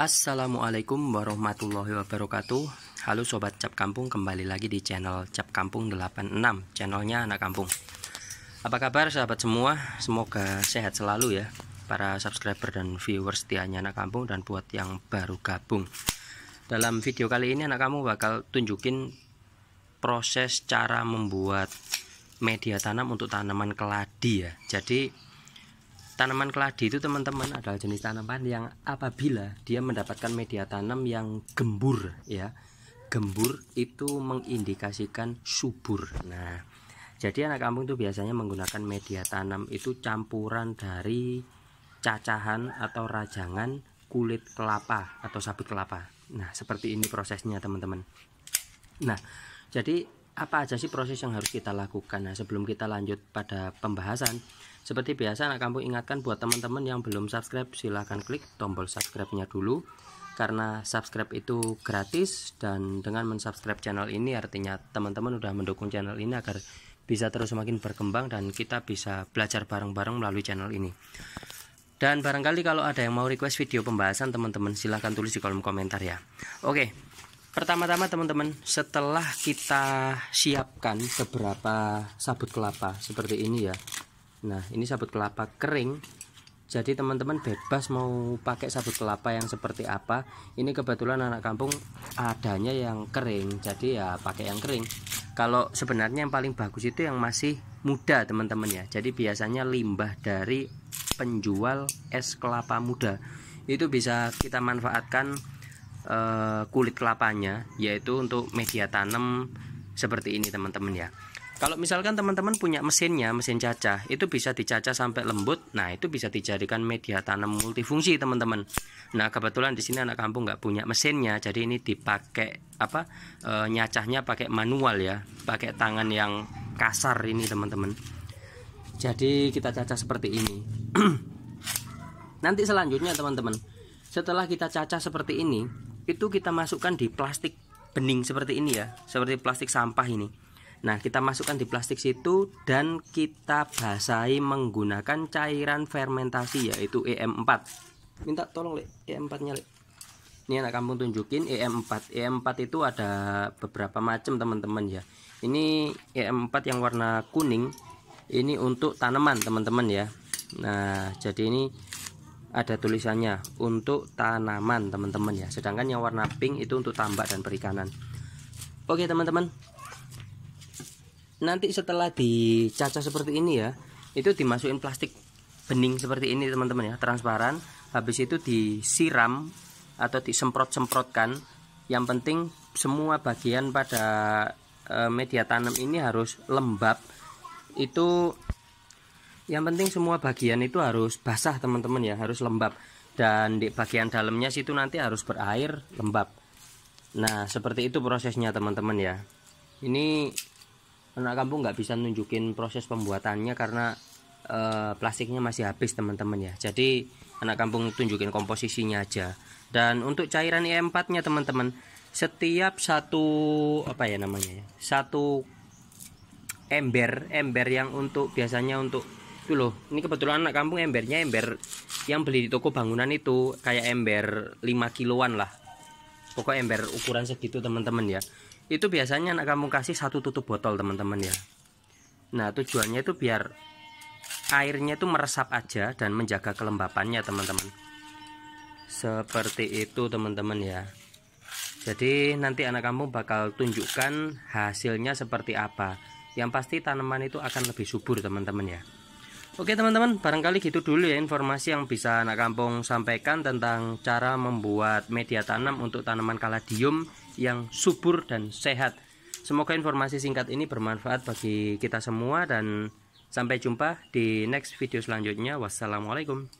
Assalamualaikum warahmatullahi wabarakatuh Halo Sobat Cap Kampung kembali lagi di channel Cap Kampung 86 Channelnya Anak Kampung Apa kabar sahabat semua Semoga sehat selalu ya Para subscriber dan viewers setianya Anak Kampung Dan buat yang baru gabung Dalam video kali ini Anak Kampung bakal tunjukin Proses cara membuat media tanam untuk tanaman keladi ya Jadi Tanaman keladi itu teman-teman adalah jenis tanaman yang apabila dia mendapatkan media tanam yang gembur ya. Gembur itu mengindikasikan subur. Nah, jadi anak kampung itu biasanya menggunakan media tanam itu campuran dari cacahan atau rajangan kulit kelapa atau sabut kelapa. Nah, seperti ini prosesnya teman-teman. Nah, jadi apa aja sih proses yang harus kita lakukan nah sebelum kita lanjut pada pembahasan seperti biasa anak kampung ingatkan buat teman-teman yang belum subscribe silahkan klik tombol subscribe-nya dulu karena subscribe itu gratis dan dengan mensubscribe channel ini artinya teman-teman sudah mendukung channel ini agar bisa terus semakin berkembang dan kita bisa belajar bareng-bareng melalui channel ini dan barangkali kalau ada yang mau request video pembahasan teman-teman silahkan tulis di kolom komentar ya oke Pertama-tama teman-teman, setelah kita siapkan beberapa sabut kelapa seperti ini ya. Nah, ini sabut kelapa kering. Jadi teman-teman bebas mau pakai sabut kelapa yang seperti apa. Ini kebetulan anak kampung adanya yang kering. Jadi ya pakai yang kering. Kalau sebenarnya yang paling bagus itu yang masih muda teman-teman ya. Jadi biasanya limbah dari penjual es kelapa muda itu bisa kita manfaatkan Eh, kulit kelapanya yaitu untuk media tanam seperti ini teman-teman ya kalau misalkan teman-teman punya mesinnya mesin cacah itu bisa dicacah sampai lembut nah itu bisa dijadikan media tanam multifungsi teman-teman nah kebetulan di sini anak kampung nggak punya mesinnya jadi ini dipakai apa e, nyacahnya pakai manual ya pakai tangan yang kasar ini teman-teman jadi kita cacah seperti ini nanti selanjutnya teman-teman setelah kita cacah seperti ini itu kita masukkan di plastik bening seperti ini ya seperti plastik sampah ini nah kita masukkan di plastik situ dan kita basahi menggunakan cairan fermentasi yaitu e EM4 minta tolong lek e EM4 nya lek ini anak kampung tunjukin EM4 EM4 e itu ada beberapa macam teman-teman ya ini EM4 yang warna kuning ini untuk tanaman teman-teman ya nah jadi ini ada tulisannya untuk tanaman teman-teman ya sedangkan yang warna pink itu untuk tambak dan perikanan oke teman-teman nanti setelah dicacah seperti ini ya itu dimasukin plastik bening seperti ini teman-teman ya transparan habis itu disiram atau disemprot-semprotkan yang penting semua bagian pada eh, media tanam ini harus lembab itu yang penting semua bagian itu harus basah teman-teman ya harus lembab dan di bagian dalamnya situ nanti harus berair lembab nah seperti itu prosesnya teman-teman ya ini anak kampung nggak bisa nunjukin proses pembuatannya karena e, plastiknya masih habis teman-teman ya jadi anak kampung tunjukin komposisinya aja dan untuk cairan IM4 nya teman-teman setiap satu apa ya namanya ya satu ember ember yang untuk biasanya untuk itu loh ini kebetulan anak kampung embernya ember yang beli di toko bangunan itu kayak ember 5 kiloan lah pokok ember ukuran segitu teman-teman ya itu biasanya anak kampung kasih satu tutup botol teman-teman ya nah tujuannya itu biar airnya itu meresap aja dan menjaga kelembapannya teman-teman seperti itu teman-teman ya jadi nanti anak kampung bakal tunjukkan hasilnya seperti apa yang pasti tanaman itu akan lebih subur teman-teman ya Oke teman-teman, barangkali gitu dulu ya informasi yang bisa anak kampung sampaikan tentang cara membuat media tanam untuk tanaman kaladium yang subur dan sehat. Semoga informasi singkat ini bermanfaat bagi kita semua dan sampai jumpa di next video selanjutnya. Wassalamualaikum.